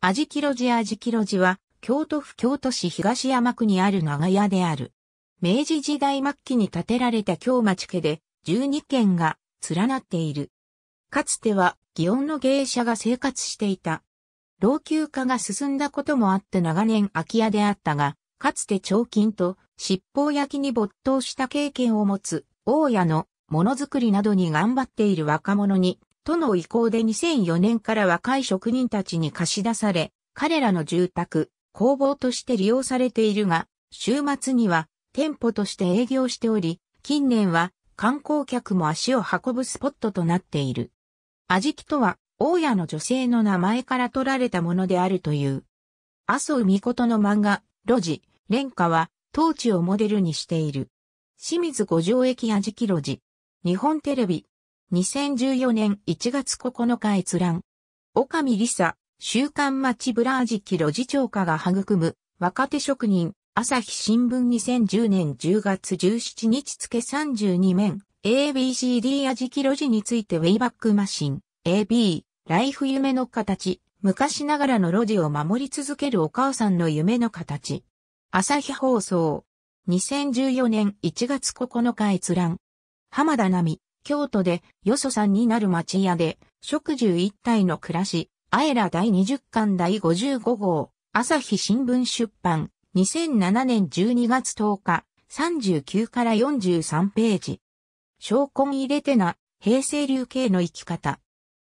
アジキロジアジキロジは、京都府京都市東山区にある長屋である。明治時代末期に建てられた京町家で、12軒が連なっている。かつては、祇園の芸者が生活していた。老朽化が進んだこともあって長年空き家であったが、かつて彫金と七宝焼きに没頭した経験を持つ、大家のものづくりなどに頑張っている若者に都の意向で2004年から若い職人たちに貸し出され、彼らの住宅、工房として利用されているが、週末には店舗として営業しており、近年は観光客も足を運ぶスポットとなっている。あじきとは、大家の女性の名前から取られたものであるという。麻生美琴の漫画、路地、廉価は、当地をモデルにしている。清水五条駅あじき路地。日本テレビ、2014年1月9日閲覧。岡見理沙、週刊町ブラージキ路地長課が育む、若手職人、朝日新聞2010年10月17日付32面、ABCD 味キ路地についてウェイバックマシン、AB、ライフ夢の形、昔ながらの路地を守り続けるお母さんの夢の形。朝日放送。2014年1月9日閲覧。浜田奈美、京都で、よそさんになる町屋で、食住一体の暮らし、あえら第20巻第55号、朝日新聞出版、2007年12月10日、39から43ページ。証拠入れてな、平成流刑の生き方。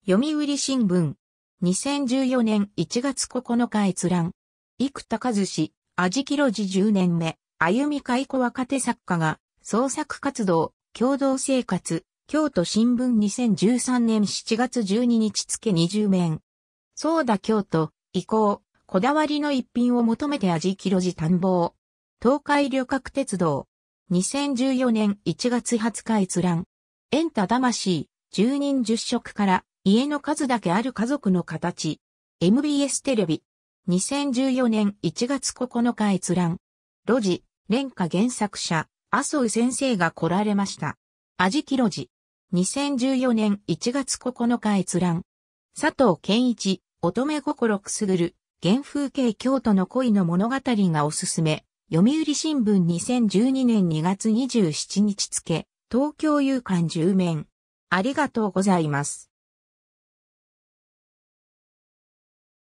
読売新聞。2014年1月9日閲覧。生田和氏、味木路寺10年目、歩み解雇若手作家が、創作活動、共同生活、京都新聞2013年7月12日付20面。そうだ京都、以降、こだわりの一品を求めて味キロジ探訪。東海旅客鉄道。2014年1月20日閲覧。エンタ魂、住人10食から、家の数だけある家族の形。MBS テレビ。2014年1月9日閲覧。路地、廉価原作者、麻生先生が来られました。味キロジ。2014年1月9日閲覧。佐藤健一、乙女心くすぐる、原風景京都の恋の物語がおすすめ。読売新聞2012年2月27日付、東京夕刊10面。ありがとうございます。